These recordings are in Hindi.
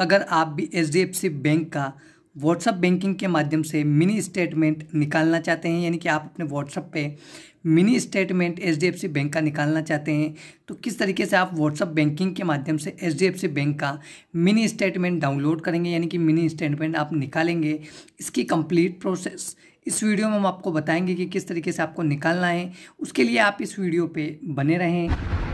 अगर आप भी एच बैंक का व्हाट्सअप बैंकिंग के माध्यम से मिनी स्टेटमेंट निकालना चाहते हैं यानी कि आप अपने व्हाट्सअप पे मिनी स्टेटमेंट एच बैंक का निकालना चाहते हैं तो किस तरीके से आप व्हाट्सअप बैंकिंग के माध्यम से एच बैंक का मिनी स्टेटमेंट डाउनलोड करेंगे यानी कि मिनी स्टेटमेंट आप निकालेंगे इसकी कंप्लीट प्रोसेस इस वीडियो में हम आपको बताएंगे कि किस तरीके से आपको निकालना है उसके लिए आप इस वीडियो पे बने रहें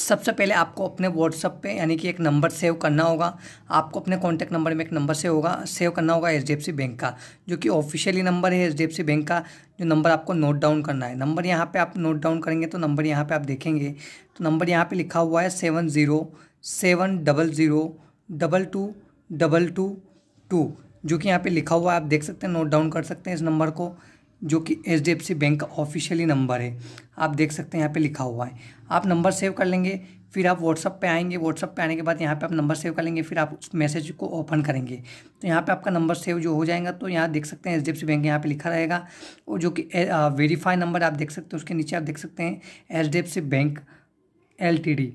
सबसे पहले आपको अपने व्हाट्सअप पे यानी कि एक नंबर सेव करना होगा आपको अपने कॉन्टैक्ट नंबर में एक नंबर सेव होगा सेव करना होगा एच बैंक का जो कि ऑफिशियली नंबर है एच बैंक का जो नंबर आपको नोट डाउन करना है नंबर यहाँ पे आप नोट डाउन करेंगे तो नंबर यहाँ पे आप देखेंगे तो नंबर यहाँ पे लिखा हुआ है seven zero seven double zero double two double two two जो कि यहाँ पे लिखा हुआ है आप देख सकते हैं नोट डाउन कर सकते हैं इस नंबर को जो कि H D F C bank का ऑफिशियली नंबर है आप देख सकते हैं यहाँ पे लिखा हुआ है आप नंबर सेव कर लेंगे फिर आप व्हाट्सअप पे आएंगे व्हाट्सअप पे आने के बाद यहाँ पे आप नंबर सेव कर लेंगे फिर आप उस मैसेज को ओपन करेंगे तो यहाँ पे आपका नंबर सेव जो हो जाएगा तो यहाँ देख सकते हैं H D F C bank यहाँ पे लिखा रहेगा और जो कि वेरीफाई नंबर आप देख सकते हैं उसके नीचे आप देख सकते हैं H D F C bank L T D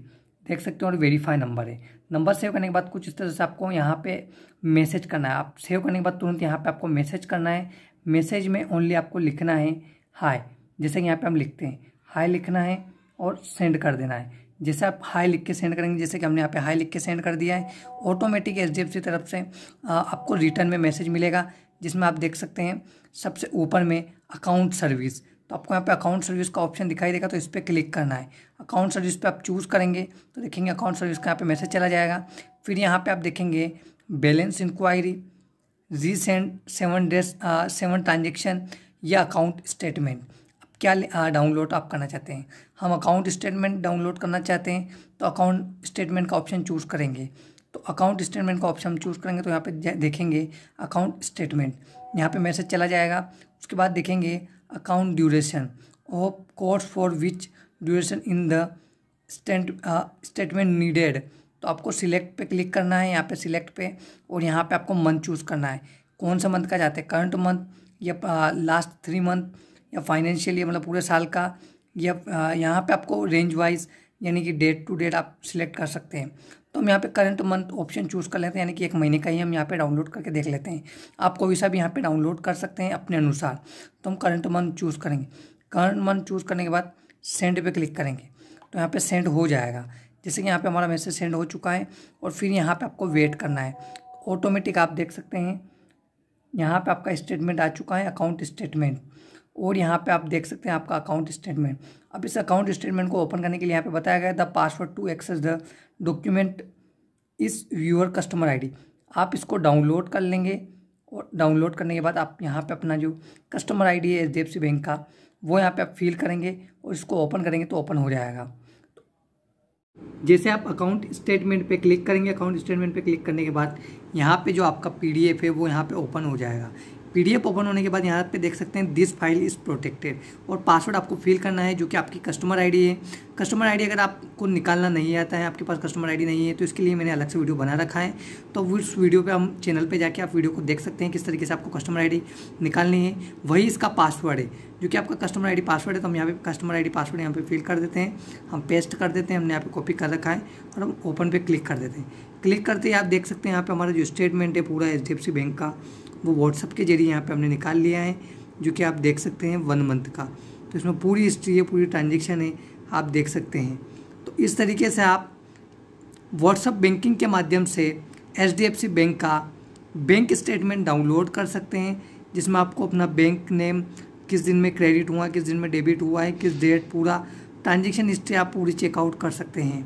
देख सकते हो और वेरीफाई नंबर है नंबर सेव करने के बाद कुछ इस तरह से आपको यहाँ पे मैसेज करना है आप सेव करने के बाद तुरंत यहाँ पे आपको मैसेज करना है मैसेज में ओनली आपको लिखना है हाय जैसे कि यहाँ पे हम लिखते हैं हाय लिखना है और सेंड कर देना है जैसे आप हाई लिख के सेंड करेंगे जैसे कि हमने यहाँ पे हाई लिख के सेंड कर दिया है ऑटोमेटिक एच डी तरफ से आपको रिटर्न में मैसेज मिलेगा जिसमें आप देख सकते हैं सबसे ऊपर में अकाउंट सर्विस तो आपको यहाँ पे अकाउंट सर्विस का ऑप्शन दिखाई देगा तो इस पर क्लिक करना है अकाउंट सर्विस पे आप चूज़ करेंगे तो देखेंगे अकाउंट सर्विस का यहाँ पे मैसेज चला जाएगा फिर यहाँ पे आप देखेंगे balance inquiry recent seven days seven transaction या अकाउंट स्टेटमेंट क्या डाउनलोड uh, आप करना चाहते हैं हम अकाउंट स्टेटमेंट डाउनलोड करना चाहते हैं तो अकाउंट स्टेटमेंट का ऑप्शन चूज़ करेंगे तो अकाउंट स्टेटमेंट का ऑप्शन चूज़ करेंगे तो यहाँ पे देखेंगे अकाउंट स्टेटमेंट यहाँ पे मैसेज चला जाएगा उसके बाद देखेंगे account duration of course for which duration in the statement needed तो आपको सिलेक्ट पे क्लिक करना है यहाँ पे सिलेक्ट पे और यहाँ पे आपको मंथ चूज़ करना है कौन सा मंथ का जाते हैं करंट मंथ या लास्ट थ्री मंथ या फाइनेंशियल या मतलब पूरे साल का या यहाँ पे आपको रेंज वाइज यानी कि डेट टू डेट आप सिलेक्ट कर सकते हैं तो हम यहाँ पे करंट मंथ ऑप्शन चूज़ कर लेते हैं यानी कि एक महीने का ही हम यहाँ पे डाउनलोड करके देख लेते हैं आप कोई सा भी यहाँ पे डाउनलोड कर सकते हैं अपने अनुसार तो हम करंट मंथ चूज़ करेंगे करंट मंथ चूज़ करने के बाद सेंड पे क्लिक करेंगे तो यहाँ पे सेंड हो जाएगा जैसे कि यहाँ पे हमारा मैसेज सेंड हो चुका है और फिर यहाँ पे आपको वेट करना है ऑटोमेटिक आप देख सकते हैं यहाँ पे आपका स्टेटमेंट आ चुका है अकाउंट स्टेटमेंट और यहाँ पे आप देख सकते हैं आपका अकाउंट स्टेटमेंट अब इस अकाउंट स्टेटमेंट को ओपन करने के लिए यहाँ पे बताया गया the password to access the document is viewer customer I आप इसको डाउनलोड कर लेंगे और डाउनलोड करने के बाद आप यहाँ पर अपना जो कस्टमर आई है एच बैंक का वो यहाँ पे आप फिल करेंगे और इसको ओपन करेंगे तो ओपन हो जाएगा जैसे आप अकाउंट स्टेटमेंट पे क्लिक करेंगे अकाउंट स्टेटमेंट पे क्लिक करने के बाद यहाँ पे जो आपका पीडीएफ है वो यहाँ पे ओपन हो जाएगा पीडीएफ ओपन होने के बाद यहाँ पे देख सकते हैं दिस फाइल इज़ प्रोटेक्टेड और पासवर्ड आपको फिल करना है जो कि आपकी कस्टमर आईडी है कस्टमर आईडी अगर आपको निकालना नहीं आता है आपके पास कस्टमर आईडी नहीं है तो इसके लिए मैंने अलग से वीडियो बना रखा है तो उस वीडियो पर हम चैनल पर जाके आप वीडियो को देख सकते हैं किस तरीके से आपको कस्टमर आई निकालनी है वही इसका पासवर्ड है जो कि आपका कस्टमर आई पासवर्ड है तो हम यहाँ पर कस्टमर आई पासवर्ड यहाँ पर फिल कर देते हैं हम पेस्ट कर देते हैं हमने यहाँ पर कॉपी कर रखा है और हम ओपन पर क्लिक कर देते हैं क्लिक करते ही आप देख सकते हैं यहाँ पर हमारा जो स्टेटमेंट है पूरा एच बैंक का वो व्हाट्सअप के जरिए यहाँ पे हमने निकाल लिया है जो कि आप देख सकते हैं वन मंथ का तो इसमें पूरी हिस्ट्री है पूरी ट्रांजेक्शन है आप देख सकते हैं तो इस तरीके से आप व्हाट्सअप बैंकिंग के माध्यम से एच बैंक का बैंक स्टेटमेंट डाउनलोड कर सकते हैं जिसमें आपको अपना बैंक नेम किस दिन में क्रेडिट हुआ किस दिन में डेबिट हुआ है किस डेट पूरा ट्रांजेक्शन हिस्ट्री आप पूरी चेकआउट कर सकते हैं